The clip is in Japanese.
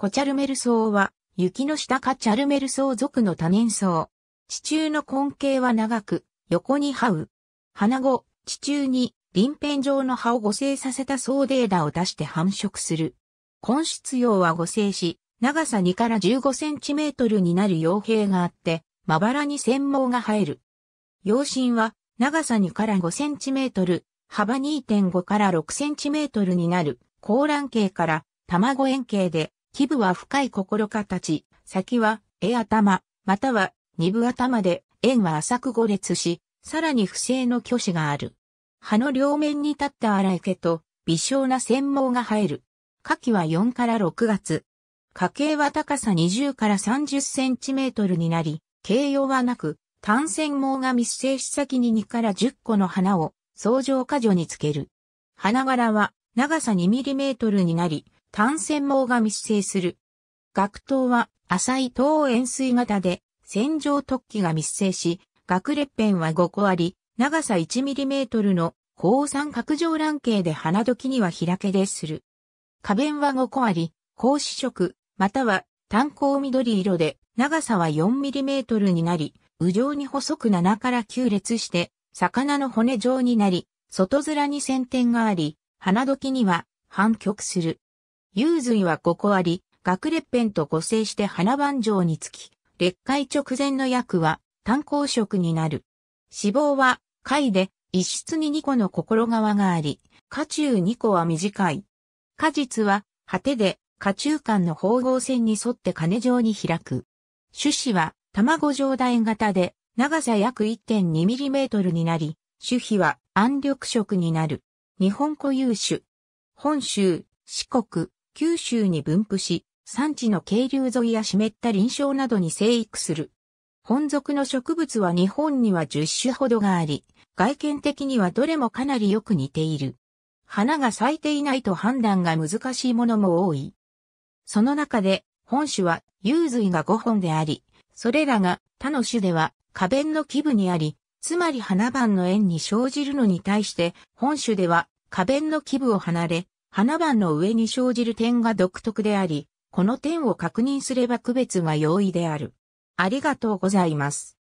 コチャルメル層は、雪の下かチャルメル層属の多年層。地中の根茎は長く、横に這う。花後、地中に、臨片状の葉を護生させた層で枝を出して繁殖する。根室葉は護生し、長さ2から15センチメートルになる葉柄があって、まばらに繊毛が生える。葉芯は、長さ2から5センチメートル、幅2.5から6センチメートルになる、高卵形から卵円形で、基部は深い心形、先は、絵頭、または、二部頭で、円は浅く五列し、さらに不正の虚子がある。葉の両面に立った荒い毛と、微小な繊毛が生える。下記は4から6月。下茎は高さ20から30センチメートルになり、形容はなく、単線毛が密生し先に2から10個の花を、相乗果樹につける。花柄は長さ2ミリメートルになり、単線網が密生する。学頭は浅い等円錐型で、線状突起が密生し、学列片は5個あり、長さ 1mm の高三角状卵形で花時には開けでする。花弁は5個あり、高子色、または単行緑色で、長さは 4mm になり、右上に細く7から9列して、魚の骨状になり、外面に線点があり、花時には反曲する。幽髄はここあり、学列編と合成して花盤状につき、裂解直前の薬は炭鉱色になる。脂肪は貝で一室に2個の心側があり、下中2個は短い。果実は果てで下中間の縫合線に沿って金状に開く。種子は卵状大型で長さ約 1.2mm になり、種皮は暗緑色になる。日本固有種。本州、四国、九州に分布し、産地の渓流沿いや湿った林床などに生育する。本属の植物は日本には10種ほどがあり、外見的にはどれもかなりよく似ている。花が咲いていないと判断が難しいものも多い。その中で、本種は、幽髄が5本であり、それらが他の種では、花弁の基部にあり、つまり花瓣の縁に生じるのに対して、本種では花弁の基部を離れ、花番の上に生じる点が独特であり、この点を確認すれば区別が容易である。ありがとうございます。